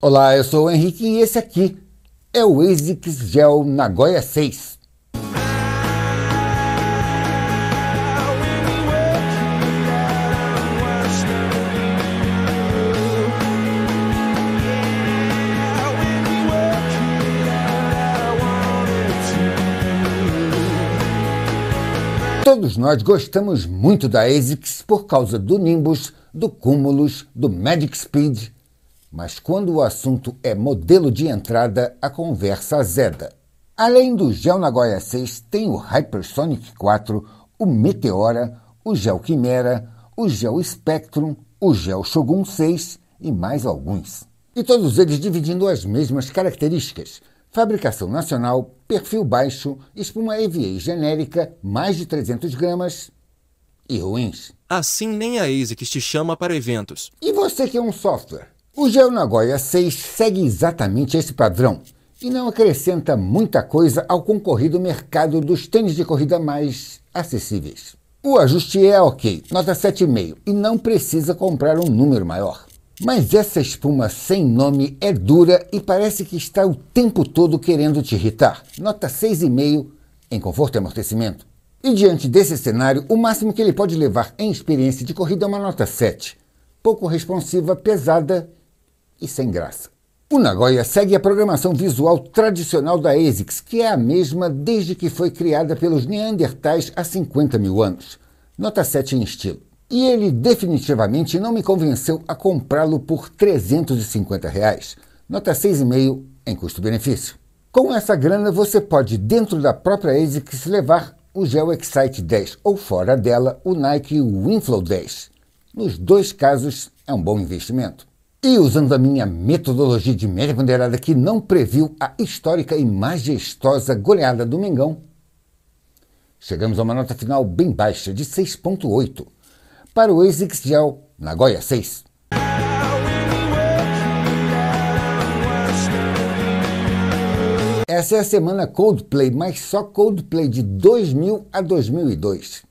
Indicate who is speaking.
Speaker 1: Olá, eu sou o Henrique e esse aqui é o ASICS Gel Nagoya 6. Todos nós gostamos muito da ASICS por causa do Nimbus, do Cumulus, do Magic Speed mas quando o assunto é modelo de entrada, a conversa azeda. Além do gel Nagoya 6, tem o Hypersonic 4, o Meteora, o gel Chimera, o gel Spectrum, o gel Shogun 6 e mais alguns. E todos eles dividindo as mesmas características: fabricação nacional, perfil baixo, espuma EVA genérica, mais de 300 gramas e ruins. Assim nem a ASICS te chama para eventos. E você que é um software? O gel Nagoya 6 segue exatamente esse padrão e não acrescenta muita coisa ao concorrido mercado dos tênis de corrida mais acessíveis. O ajuste é ok, nota 7,5, e não precisa comprar um número maior. Mas essa espuma sem nome é dura e parece que está o tempo todo querendo te irritar. Nota 6,5 em conforto e amortecimento. E diante desse cenário, o máximo que ele pode levar em experiência de corrida é uma nota 7, pouco responsiva, pesada e sem graça. O Nagoya segue a programação visual tradicional da ASICS, que é a mesma desde que foi criada pelos Neandertais há 50 mil anos. Nota 7 em estilo. E ele definitivamente não me convenceu a comprá-lo por 350 reais. Nota 6,5 em custo-benefício. Com essa grana você pode, dentro da própria ASICS, levar o Gel Excite 10 ou fora dela o Nike Winflow 10. Nos dois casos é um bom investimento e usando a minha metodologia de média ponderada que não previu a histórica e majestosa goleada do Mengão, chegamos a uma nota final bem baixa de 6.8 para o ex Nagoya 6. Essa é a semana Coldplay, mas só Coldplay de 2000 a 2002.